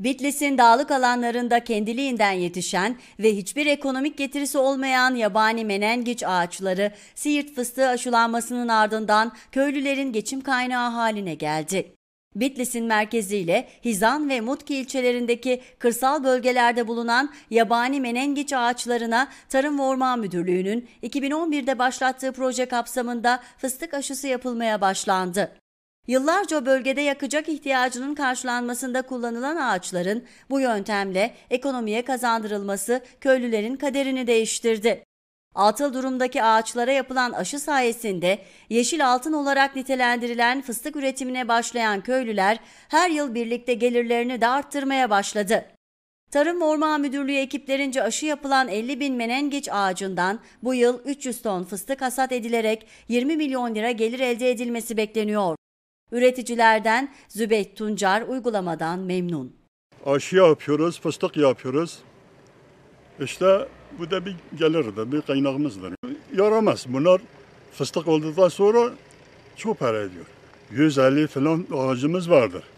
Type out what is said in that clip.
Bitlis'in dağlık alanlarında kendiliğinden yetişen ve hiçbir ekonomik getirisi olmayan yabani menengiç ağaçları Siirt fıstığı aşılanmasının ardından köylülerin geçim kaynağı haline geldi. Bitlis'in merkeziyle Hizan ve Mutki ilçelerindeki kırsal bölgelerde bulunan yabani menengiç ağaçlarına Tarım ve Orman Müdürlüğü'nün 2011'de başlattığı proje kapsamında fıstık aşısı yapılmaya başlandı. Yıllarca bölgede yakacak ihtiyacının karşılanmasında kullanılan ağaçların bu yöntemle ekonomiye kazandırılması köylülerin kaderini değiştirdi. Atıl durumdaki ağaçlara yapılan aşı sayesinde yeşil altın olarak nitelendirilen fıstık üretimine başlayan köylüler her yıl birlikte gelirlerini de arttırmaya başladı. Tarım Orman Müdürlüğü ekiplerince aşı yapılan 50 bin menengeç ağacından bu yıl 300 ton fıstık hasat edilerek 20 milyon lira gelir elde edilmesi bekleniyor. Üreticilerden Zübeyt Tuncar uygulamadan memnun. Aşı yapıyoruz, fıstık yapıyoruz. İşte bu da bir gelirdi, bir kaynağımızdır. Yaramaz. Bunlar fıstık olduktan sonra çok para ediyor. 150 falan ağacımız vardır.